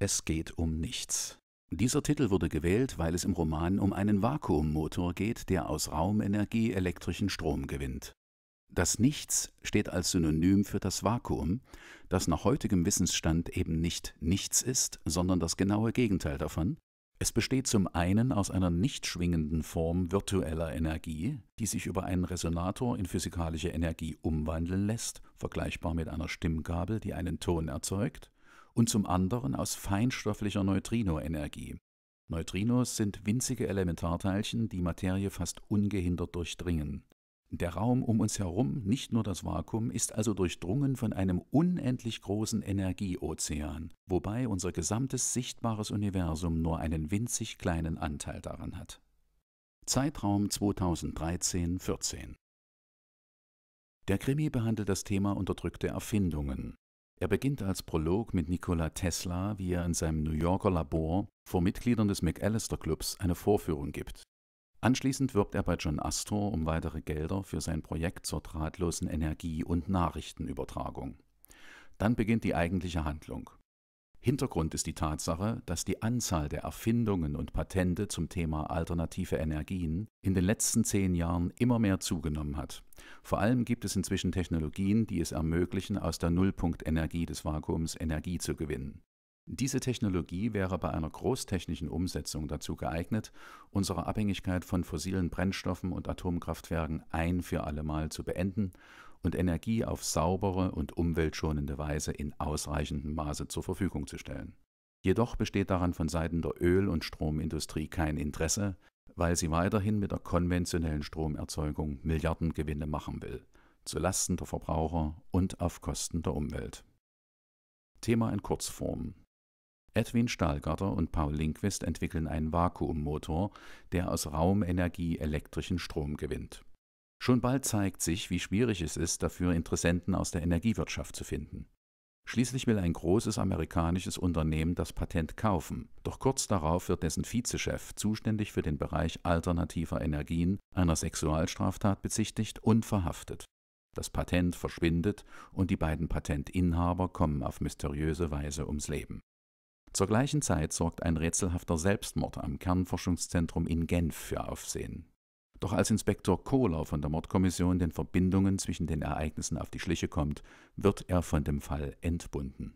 Es geht um nichts. Dieser Titel wurde gewählt, weil es im Roman um einen Vakuummotor geht, der aus Raumenergie elektrischen Strom gewinnt. Das Nichts steht als Synonym für das Vakuum, das nach heutigem Wissensstand eben nicht nichts ist, sondern das genaue Gegenteil davon. Es besteht zum einen aus einer nicht schwingenden Form virtueller Energie, die sich über einen Resonator in physikalische Energie umwandeln lässt, vergleichbar mit einer Stimmgabel, die einen Ton erzeugt und zum anderen aus feinstofflicher Neutrinoenergie. Neutrinos sind winzige Elementarteilchen, die Materie fast ungehindert durchdringen. Der Raum um uns herum, nicht nur das Vakuum, ist also durchdrungen von einem unendlich großen Energieozean, wobei unser gesamtes sichtbares Universum nur einen winzig kleinen Anteil daran hat. Zeitraum 2013-14 Der Krimi behandelt das Thema unterdrückte Erfindungen. Er beginnt als Prolog mit Nikola Tesla, wie er in seinem New Yorker Labor vor Mitgliedern des McAllister Clubs eine Vorführung gibt. Anschließend wirbt er bei John Astor um weitere Gelder für sein Projekt zur drahtlosen Energie- und Nachrichtenübertragung. Dann beginnt die eigentliche Handlung. Hintergrund ist die Tatsache, dass die Anzahl der Erfindungen und Patente zum Thema alternative Energien in den letzten zehn Jahren immer mehr zugenommen hat. Vor allem gibt es inzwischen Technologien, die es ermöglichen, aus der Nullpunktenergie des Vakuums Energie zu gewinnen. Diese Technologie wäre bei einer großtechnischen Umsetzung dazu geeignet, unsere Abhängigkeit von fossilen Brennstoffen und Atomkraftwerken ein für allemal zu beenden und Energie auf saubere und umweltschonende Weise in ausreichendem Maße zur Verfügung zu stellen. Jedoch besteht daran von Seiten der Öl- und Stromindustrie kein Interesse, weil sie weiterhin mit der konventionellen Stromerzeugung Milliardengewinne machen will, zu Lasten der Verbraucher und auf Kosten der Umwelt. Thema in Kurzform Edwin Stahlgarter und Paul Lindquist entwickeln einen Vakuummotor, der aus Raumenergie elektrischen Strom gewinnt. Schon bald zeigt sich, wie schwierig es ist, dafür Interessenten aus der Energiewirtschaft zu finden. Schließlich will ein großes amerikanisches Unternehmen das Patent kaufen, doch kurz darauf wird dessen Vizechef zuständig für den Bereich alternativer Energien einer Sexualstraftat bezichtigt und verhaftet. Das Patent verschwindet und die beiden Patentinhaber kommen auf mysteriöse Weise ums Leben. Zur gleichen Zeit sorgt ein rätselhafter Selbstmord am Kernforschungszentrum in Genf für Aufsehen. Doch als Inspektor Kohler von der Mordkommission den Verbindungen zwischen den Ereignissen auf die Schliche kommt, wird er von dem Fall entbunden.